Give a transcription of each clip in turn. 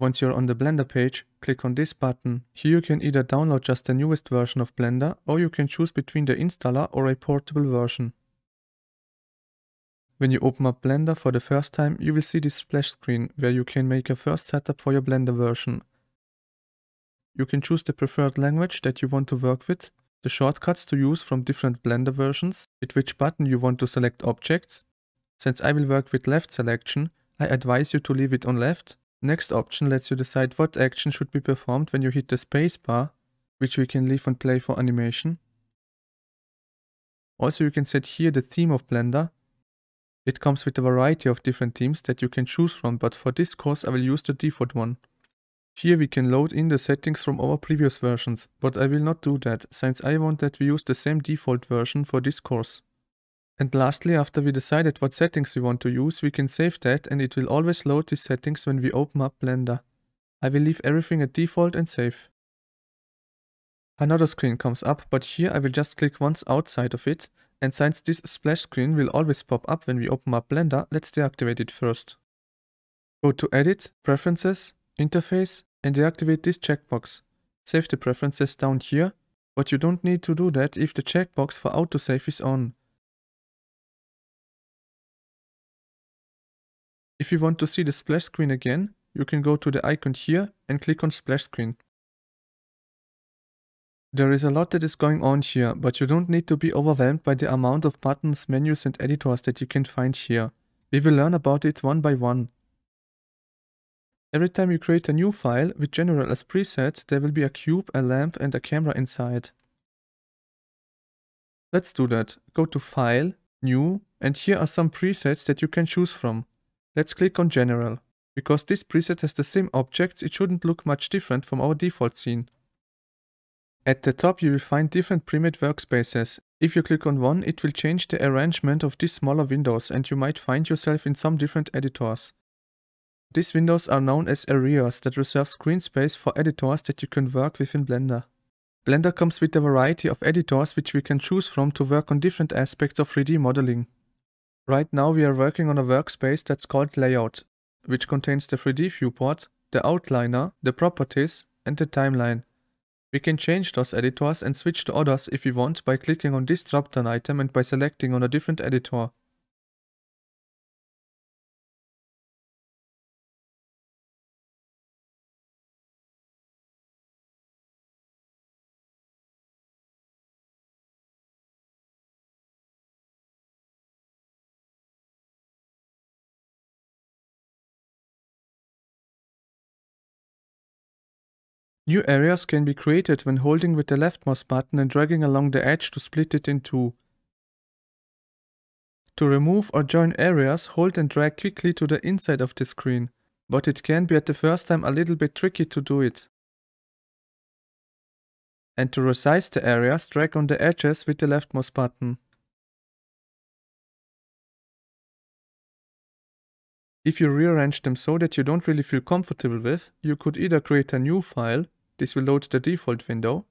Once you're on the Blender page, click on this button. Here you can either download just the newest version of Blender or you can choose between the installer or a portable version. When you open up Blender for the first time, you will see this splash screen where you can make a first setup for your Blender version. You can choose the preferred language that you want to work with, the shortcuts to use from different Blender versions, with which button you want to select objects. Since I will work with left selection, I advise you to leave it on left Next option lets you decide what action should be performed when you hit the spacebar, which we can leave on play for animation. Also you can set here the theme of Blender. It comes with a variety of different themes that you can choose from, but for this course I will use the default one. Here we can load in the settings from our previous versions, but I will not do that, since I want that we use the same default version for this course. And lastly, after we decided what settings we want to use, we can save that and it will always load these settings when we open up Blender. I will leave everything at default and save. Another screen comes up, but here I will just click once outside of it, and since this splash screen will always pop up when we open up Blender, let's deactivate it first. Go to Edit, Preferences, Interface, and deactivate this checkbox. Save the preferences down here, but you don't need to do that if the checkbox for autosave is on. If you want to see the splash screen again, you can go to the icon here and click on splash screen. There is a lot that is going on here, but you don't need to be overwhelmed by the amount of buttons, menus and editors that you can find here. We will learn about it one by one. Every time you create a new file with General as preset, there will be a cube, a lamp and a camera inside. Let's do that. Go to File, New and here are some presets that you can choose from. Let's click on General. Because this preset has the same objects, it shouldn't look much different from our default scene. At the top you will find different Primate workspaces. If you click on one, it will change the arrangement of these smaller windows and you might find yourself in some different editors. These windows are known as areas that reserve screen space for editors that you can work within Blender. Blender comes with a variety of editors which we can choose from to work on different aspects of 3D modeling. Right now we are working on a workspace that's called Layout, which contains the 3D viewport, the outliner, the properties, and the timeline. We can change those editors and switch to others if we want by clicking on this drop-down item and by selecting on a different editor. New areas can be created when holding with the left mouse button and dragging along the edge to split it in two. To remove or join areas, hold and drag quickly to the inside of the screen, but it can be at the first time a little bit tricky to do it. And to resize the areas, drag on the edges with the left mouse button. If you rearrange them so that you don't really feel comfortable with, you could either create a new file this will load the default window.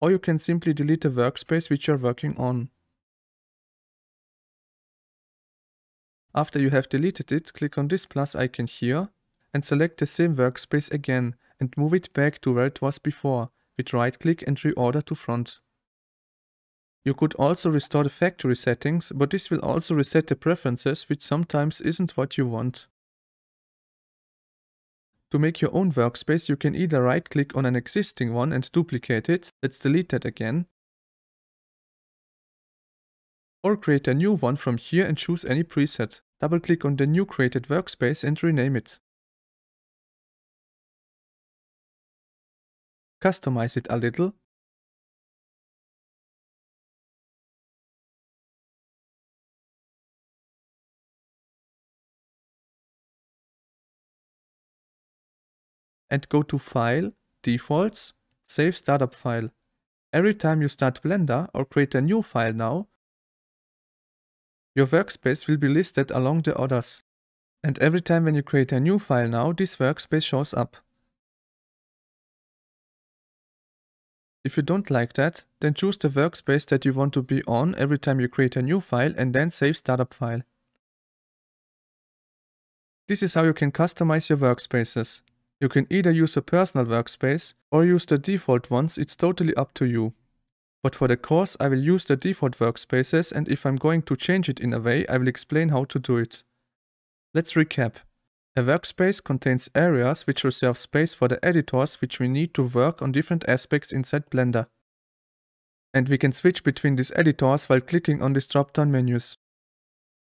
Or you can simply delete the workspace which you're working on. After you have deleted it, click on this plus icon here and select the same workspace again and move it back to where it was before with right click and reorder to front. You could also restore the factory settings, but this will also reset the preferences, which sometimes isn't what you want. To make your own workspace, you can either right-click on an existing one and duplicate it, let's delete that again, or create a new one from here and choose any preset. Double-click on the new created workspace and rename it. Customize it a little and go to File, Defaults, Save Startup File. Every time you start Blender or create a new file now, your workspace will be listed along the others. And every time when you create a new file now, this workspace shows up. If you don't like that, then choose the workspace that you want to be on every time you create a new file and then save startup file. This is how you can customize your workspaces. You can either use a personal workspace or use the default ones, it's totally up to you. But for the course I will use the default workspaces and if I'm going to change it in a way, I will explain how to do it. Let's recap. A workspace contains areas which reserve space for the editors which we need to work on different aspects inside Blender. And we can switch between these editors while clicking on these drop-down menus.